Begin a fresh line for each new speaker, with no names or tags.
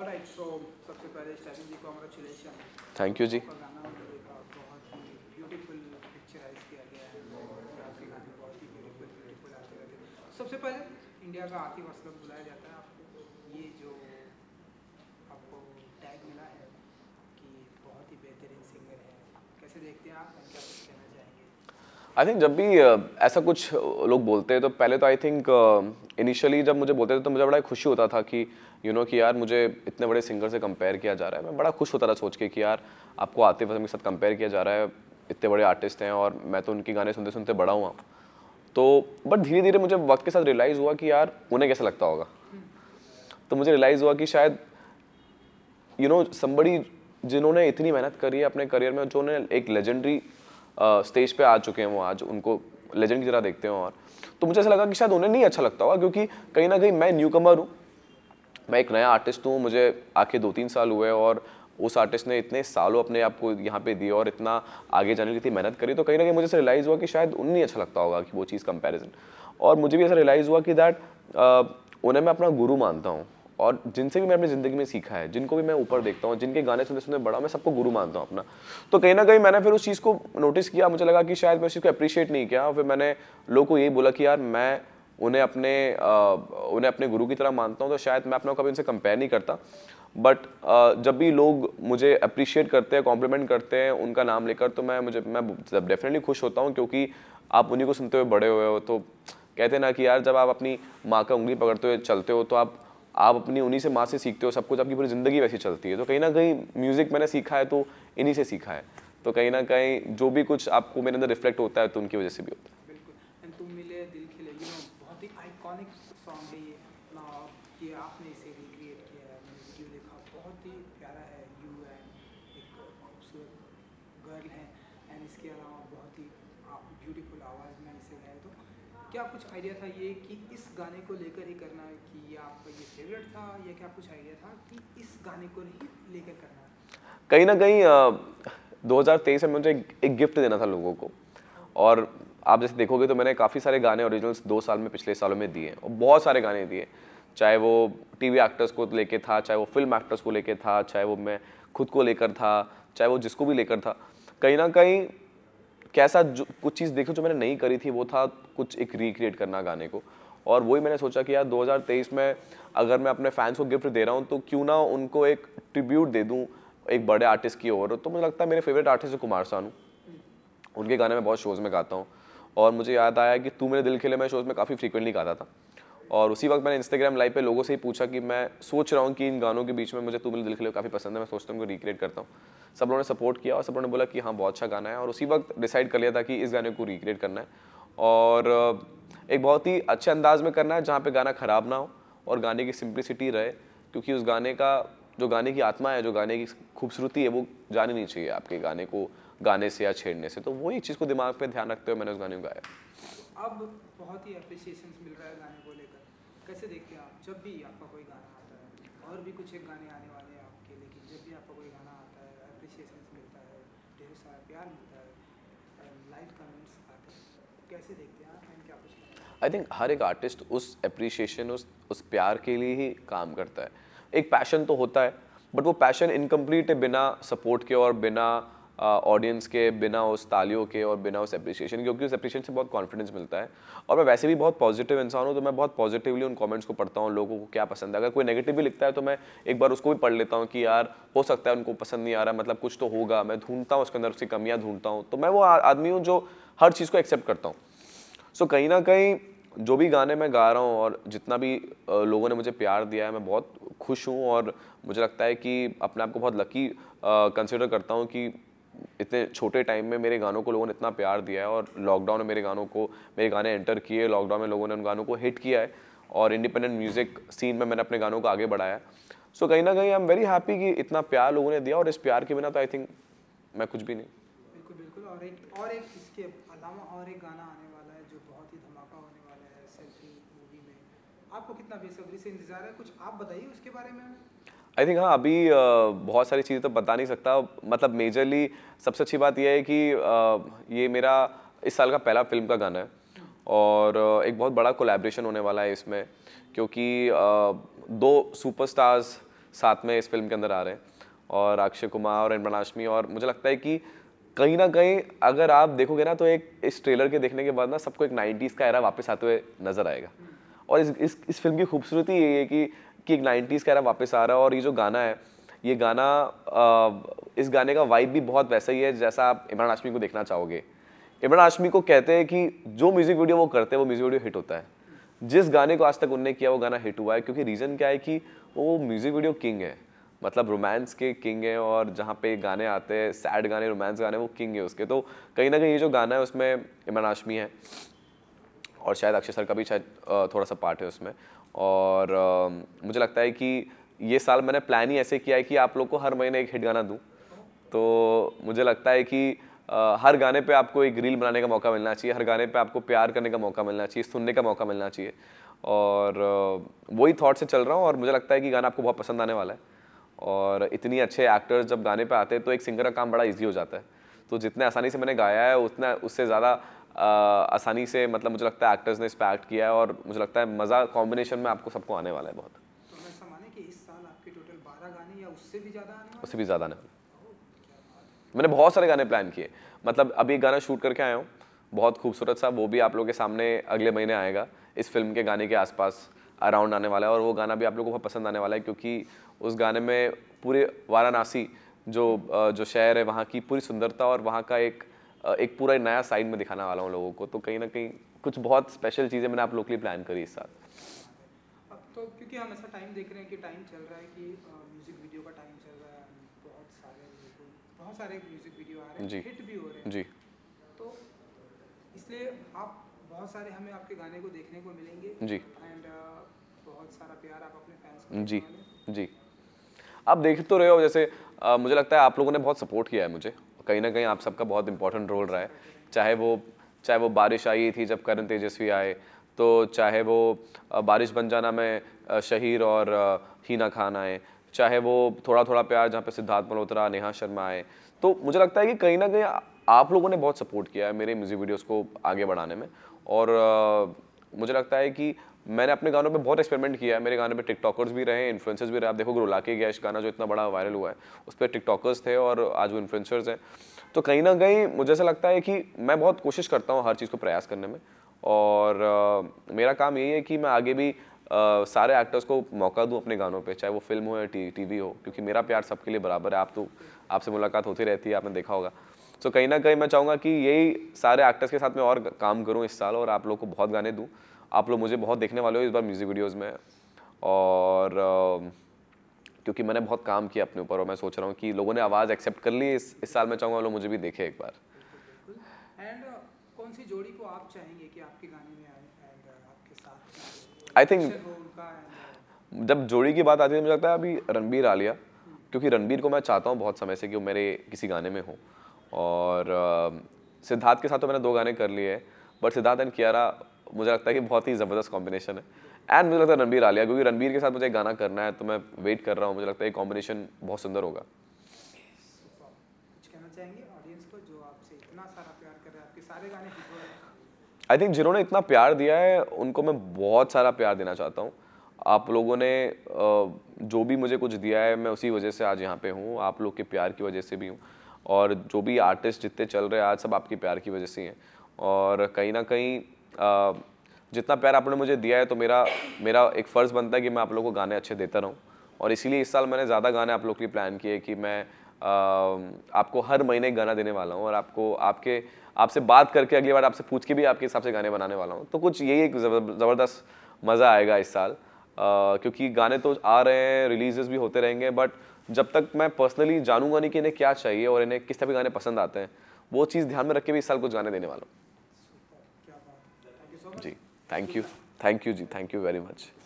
सबसे पहले thank you जी सबसे पहले इंडिया का आतिफ असलम बुलाया जाता है आपको ये जो आपको टैग मिला है कि बहुत ही बेहतरीन सिंगर है कैसे देखते हैं
आप क्या कुछ कहना चाहेंगे आई थिंक जब भी ऐसा कुछ लोग बोलते हैं तो पहले तो आई थिंक इनिशियली जब मुझे बोलते थे तो मुझे बड़ा खुशी होता था कि यू you नो know, कि यार मुझे इतने बड़े सिंगर से कंपेयर किया जा रहा है मैं बड़ा खुश होता था सोच के कि यार आपको आते वक्त के साथ कंपेयर किया जा रहा है इतने बड़े आर्टिस्ट हैं और मैं तो उनके गाने सुनते सुनते बड़ा हुआ तो बट धीरे धीरे मुझे वक्त के साथ रियलाइज़ हुआ कि यार उन्हें कैसा लगता होगा तो मुझे रियलाइज़ हुआ कि शायद यू नो संबड़ी जिन्होंने इतनी मेहनत करी है अपने करियर में जो उन्हें एक लेजेंडरी स्टेज पे आ चुके हैं वो आज उनको लेजेंड की तरह देखते हैं और तो मुझे ऐसा लगा कि शायद उन्हें नहीं अच्छा लगता होगा क्योंकि कहीं ना कहीं मैं न्यू कमर हूँ मैं एक नया आर्टिस्ट हूँ मुझे आके दो तीन साल हुए और उस आर्टिस्ट ने इतने सालों अपने आप को यहाँ पे दिए और इतना आगे जाने की इतनी मेहनत करी तो कहीं ना कहीं मुझे रियलाइज़ हुआ कि शायद उन्हें नहीं अच्छा लगता होगा कि वो चीज़ कंपेरिजन और मुझे भी ऐसा रियलाइज़ हुआ कि दैट उन्हें मैं अपना गुरु मानता हूँ और जिनसे भी मैं अपनी ज़िंदगी में सीखा है जिनको भी मैं ऊपर देखता हूँ जिनके गाने सुनते सुनते बड़ा मैं सबको गुरु मानता हूँ अपना तो कहीं ना कहीं मैंने फिर उस चीज़ को नोटिस किया मुझे लगा कि शायद मैं उस चीज़ को अप्रिशिएट नहीं किया फिर मैंने लोगों को यही बोला कि यार मैं उन्हें अपने उन्हें अपने गुरु की तरह मानता हूँ तो शायद मैं अपना कभी उनसे कंपेयर नहीं करता बट जब भी लोग मुझे अप्रिशिएट करते हैं कॉम्प्लीमेंट करते हैं उनका नाम लेकर तो मैं मुझे मैं डेफिनेटली खुश होता हूँ क्योंकि आप उन्हीं को सुनते हुए बड़े हुए हो तो कहते ना कि यार जब आप अपनी माँ का उंगली पकड़ते हुए चलते हो तो आप आप अपनी उन्हीं से माँ से सीखते हो सब कुछ आपकी पूरी ज़िंदगी वैसी चलती है तो कहीं ना कहीं म्यूज़िक मैंने सीखा है तो इन्हीं से सीखा है तो कहीं ना कहीं जो भी कुछ आपको मेरे अंदर रिफ्लेक्ट होता है तो उनकी वजह से भी होता है
इसके अलावा बहुत ही ब्यूटीफुल आवाज़ में इसे गाए तो क्या कुछ आइडिया था ये कि इस गाने को लेकर ही करना है कि ये आपका ये फेवरेट था या क्या कुछ आइडिया था कि इस गाने को ही लेकर करना
है कहीं ना कहीं दो हज़ार में मुझे एक गिफ्ट देना था लोगों को और आप जैसे देखोगे तो मैंने काफ़ी सारे गाने ओरिजिनल्स दो साल में पिछले सालों में दिए और बहुत सारे गाने दिए चाहे वो टीवी एक्टर्स को लेके था चाहे वो फिल्म एक्टर्स को लेके था चाहे वो मैं खुद को लेकर था चाहे वो जिसको भी लेकर था कहीं ना कहीं कैसा जो कुछ चीज़ देखो जो मैंने नहीं करी थी वो था कुछ एक रिक्रिएट करना गाने को और वही मैंने सोचा कि यार 2023 में अगर मैं अपने फैंस को गिफ्ट दे रहा हूँ तो क्यों ना उनको एक ट्रिब्यूट दे दूँ एक बड़े आर्टिस्ट की ओर तो मुझे लगता है मेरे फेवरेट आर्टिस्ट है कुमार सानू उनके गाने मैं बहुत शोज़ में गाता हूँ और मुझे याद आया कि तू मेरे दिल लिए मैं शोज़ में काफ़ी फ्रीक्वेंटली गाता था और उसी वक्त मैंने इंस्टाग्राम लाइव पे लोगों से ही पूछा कि मैं सोच रहा हूँ कि इन गानों के बीच में मुझे तू दिल खिले काफ़ी पसंद है मैं सोचता हूँ कि रिक्रिएट करता हूँ सब लोगों ने सपोर्ट किया और सब लोगों ने बोला कि हाँ बहुत अच्छा गाना है और उसी वक्त डिसाइड कर लिया था कि इस गाने को रिक्रिएट करना है और एक बहुत ही अच्छे अंदाज में करना है जहाँ पर गाना ख़राब ना हो और गाने की सिंप्लिसिटी रहे क्योंकि उस गाने का जो गाने की आत्मा है जो गाने की खूबसूरती है वो जानी नहीं चाहिए आपके गाने को गाने से या छेड़ने से तो वही चीज़ को दिमाग पे ध्यान रखते हुए मैंने उस गाने को गाया
अब बहुत ही अप्रिसिएशन मिल रहा है गाने को लेकर कैसे देखते हैं आप जब भी आपका कोई गाना आता है और भी कुछ एक गाने आने वाले हैं आपके लेकिन जब भी आपका कोई गाना आता है अप्रिसिएशन मिलता है ढेर सारा प्यार मिलता है लाइव कमेंट्स आते हैं कैसे देखते हैं आप एंड क्या
कुछ आई थिंक हर एक आर्टिस्ट उस अप्रिशिएशन उस उस प्यार के लिए ही काम करता है एक पैशन तो होता है बट वो पैशन इनकम्प्लीट है बिना सपोर्ट के और बिना ऑडियंस के बिना उस तालियों के और बिना उस अप्रिशिएशन क्योंकि उस अप्रिशिएशन से बहुत कॉन्फिडेंस मिलता है और मैं वैसे भी बहुत पॉजिटिव इंसान हूँ तो मैं बहुत पॉजिटिवली उन कमेंट्स को पढ़ता हूँ लोगों को क्या पसंद है अगर कोई नेगेटिव भी लिखता है तो मैं एक बार उसको भी पढ़ लेता हूँ कि यार हो सकता है उनको पसंद नहीं आ रहा मतलब कुछ तो होगा मैं ढूंढता हूँ उसके अंदर उसकी कमियाँ ढूंढता हूँ तो मैं वो आदमी हूँ जो हर चीज़ को एक्सेप्ट करता हूँ सो कहीं ना कहीं जो भी गाने मैं गा रहा हूँ और जितना भी लोगों ने मुझे प्यार दिया है मैं बहुत खुश हूँ और मुझे लगता है कि अपने आप को बहुत लकी कंसिडर करता हूँ कि इतने छोटे टाइम में मेरे गानों को लोगों ने इतना प्यार दिया है और लॉकडाउन में मेरे गानों को मेरे गाने एंटर किए लॉकडाउन में लोगों ने उन गानों को हिट किया है और इंडिपेंडेंट म्यूज़िक सीन में मैंने अपने गानों को आगे बढ़ाया सो कहीं ना कहीं आई एम वेरी हैप्पी कि इतना प्यार लोगों ने दिया और इस प्यार के बिना तो आई थिंक मैं कुछ भी नहीं बिल्कुल बिल्कुल और एक और
एक इसके अलावा और एक गाना आने वाला है जो बहुत ही धमाका होने वाला है सेल्फी आपको कितना बेसब्री से इंतज़ार है कुछ आप बताइए उसके बारे में
आई थिंक हाँ अभी बहुत सारी चीज़ें तो बता नहीं सकता मतलब मेजरली सबसे अच्छी बात यह है कि ये मेरा इस साल का पहला फिल्म का गाना है और एक बहुत बड़ा कोलैबोरेशन होने वाला है इसमें क्योंकि दो सुपरस्टार्स साथ में इस फिल्म के अंदर आ रहे हैं और अक्षय कुमार और इमरान और मुझे लगता है कि कहीं ना कहीं अगर आप देखोगे ना तो एक इस ट्रेलर के देखने के बाद ना सबको एक नाइन्टीज़ का एरा वापस आते हुए नज़र आएगा और इस इस इस फिल्म की खूबसूरती ये है कि कि एक नाइन्टीज़ का वापस आ रहा है और ये जो गाना है ये गाना आ, इस गाने का वाइब भी बहुत वैसा ही है जैसा आप इमरान हाशमी को देखना चाहोगे इमरान हाशमी को कहते हैं कि जो म्यूज़िक वीडियो वो करते हैं वो म्यूज़िक वीडियो हिट होता है जिस गाने को आज तक उनने किया वो गाना हिट हुआ है क्योंकि रीज़न क्या है कि वो म्यूज़िक वीडियो किंग है मतलब रोमांस के किंग है और जहाँ पे गाने आते हैं सैड गाने रोमांस गाने वो किंग है उसके तो कहीं ना कहीं ये जो गाना है उसमें इमरान हाशमी है और शायद अक्षय सर का भी शायद थोड़ा सा पार्ट है उसमें और आ, मुझे लगता है कि ये साल मैंने प्लान ही ऐसे किया है कि आप लोग को हर महीने एक हिट गाना दूँ तो मुझे लगता है कि आ, हर गाने पे आपको एक रील बनाने का मौका मिलना चाहिए हर गाने पे आपको प्यार करने का मौका मिलना चाहिए सुनने का मौका मिलना चाहिए और वही थॉट से चल रहा हूँ और मुझे लगता है कि गाना आपको बहुत पसंद आने वाला है और इतनी अच्छे एक्टर्स जब गाने पे आते हैं तो एक सिंगर का काम बड़ा इजी हो जाता है तो जितने आसानी से मैंने गाया है उतना उससे ज़्यादा आसानी से मतलब मुझे लगता है एक्टर्स ने इस पर एक्ट किया है और मुझे लगता है मज़ा कॉम्बिनेशन में आपको सबको आने वाला है बहुत
तो
उससे भी ज़्यादा आने वाले मैंने बहुत सारे गाने प्लान किए मतलब अभी एक गाना शूट करके आया हूँ बहुत खूबसूरत सा वो भी आप लोगों के सामने अगले महीने आएगा इस फिल्म के गाने के आसपास अराउंड आने वाला है और वो गाना भी आप लोगों को बहुत पसंद आने वाला है क्योंकि उस गाने में पूरे वाराणसी जो जो शहर है वहाँ की पूरी सुंदरता और वहाँ का एक एक पूरा नया साइड में दिखाने वाला हूँ लोगों को तो कहीं ना कहीं कुछ बहुत स्पेशल चीज़ें मैंने आप लोग के लिए प्लान करी इस साल
तो क्योंकि हम ऐसा टाइम देख रहे हैं कि टाइम चल रहा है कि म्यूज़िक वीडियो का टाइम चल रहा है बहुत सारे बहुत सारे म्यूज़िक वीडियो आ रहे हैं हिट भी हो रहे हैं जी तो इसलिए आप बहुत सारे हमें आपके गाने को देखने को मिलेंगे जी एंड बहुत
सारा प्यार आप अपने फैंस को जी जी आप देख तो रहे हो जैसे आ, मुझे लगता है आप लोगों ने बहुत सपोर्ट किया है मुझे कहीं ना कहीं आप सबका बहुत इंपॉर्टेंट रोल रहा है चाहे वो चाहे वो बारिश आई थी जब करण तेजस्वी आए तो चाहे वो बारिश बन जाना में शहीर और हीना खान आए चाहे वो थोड़ा थोड़ा प्यार जहाँ पे सिद्धार्थ मल्होत्रा नेहा शर्मा आए तो मुझे लगता है कि कहीं ना कहीं आप लोगों ने बहुत सपोर्ट किया है मेरे म्यूज़िक वीडियोस को आगे बढ़ाने में और मुझे लगता है कि मैंने अपने गानों पे बहुत एक्सपेरिमेंट किया है मेरे गाने पे टिकटॉकर्स भी रहे इन्फ्लुएंसर्स भी रहे आप देखो गुरुलाके के गैश गाना जो इतना बड़ा वायरल हुआ है उस पर टिकटॉकर्स थे और आज वो इन्फ्लुएंसर्स हैं तो कहीं ना कहीं मुझे ऐसा लगता है कि मैं बहुत कोशिश करता हूँ हर चीज़ को प्रयास करने में और आ, मेरा काम यही है कि मैं आगे भी आ, सारे एक्टर्स को मौका दूँ अपने गानों पर चाहे वो फिल्म हो या टी वी हो क्योंकि मेरा प्यार सबके लिए बराबर है आप तो आपसे मुलाकात होती रहती है आपने देखा होगा सो कहीं ना कहीं मैं चाहूँगा कि यही सारे एक्टर्स के साथ मैं और काम करूँ इस साल और आप लोग को बहुत गाने दूँ आप लोग मुझे बहुत देखने वाले हो इस बार म्यूज़िक वीडियोज़ में और क्योंकि मैंने बहुत काम किया अपने ऊपर और मैं सोच रहा हूँ कि लोगों ने आवाज़ एक्सेप्ट कर ली इस इस साल में चाहूँगा लोग मुझे भी देखे एक बार
एंड कौन सी जोड़ी को आप चाहेंगे कि आपके गाने में आए एंड
आपके साथ आई थिंक जब जोड़ी की बात आती है मुझे लगता है अभी रणबीर आलिया क्योंकि रणबीर को मैं चाहता हूँ बहुत समय से कि वो मेरे किसी गाने में हो और सिद्धार्थ के साथ तो मैंने दो गाने कर लिए हैं बट सिद्धार्थ एंड कियारा मुझे लगता है कि बहुत ही ज़बरदस्त कॉम्बिनेशन है एंड मुझे लगता है रणबीर आलिया क्योंकि रणबीर के साथ मुझे गाना करना है तो मैं वेट कर रहा हूँ मुझे लगता है कॉम्बिनेशन बहुत सुंदर होगा आई थिंक जिन्होंने इतना प्यार दिया है उनको मैं बहुत सारा प्यार देना चाहता हूँ आप लोगों ने जो भी मुझे कुछ दिया है मैं उसी वजह से आज यहाँ पे हूँ आप लोग के प्यार की वजह से भी हूँ और जो भी आर्टिस्ट जितने चल रहे हैं आज सब आपके प्यार की वजह से हैं और कहीं ना कहीं जितना प्यार आपने मुझे दिया है तो मेरा मेरा एक फ़र्ज़ बनता है कि मैं आप लोगों को गाने अच्छे देता रहूँ और इसीलिए इस साल मैंने ज़्यादा गाने आप लोग के लिए प्लान किए कि मैं आपको हर महीने गाना देने वाला हूँ और आपको आपके आपसे बात करके अगली बार आपसे पूछ के भी आपके हिसाब से गाने बनाने वाला हूँ तो कुछ यही एक ज़बरदस्त मज़ा आएगा इस साल क्योंकि गाने तो आ रहे हैं रिलीजेस भी होते रहेंगे बट जब तक मैं पर्सनली जानूंगा नहीं कि इन्हें क्या चाहिए और इन्हें किस तरह के गाने पसंद आते हैं वो चीज़ ध्यान में रख के भी इस साल कुछ गाने देने वाला हूँ Thank you. Thank you, Ji. Thank you very much.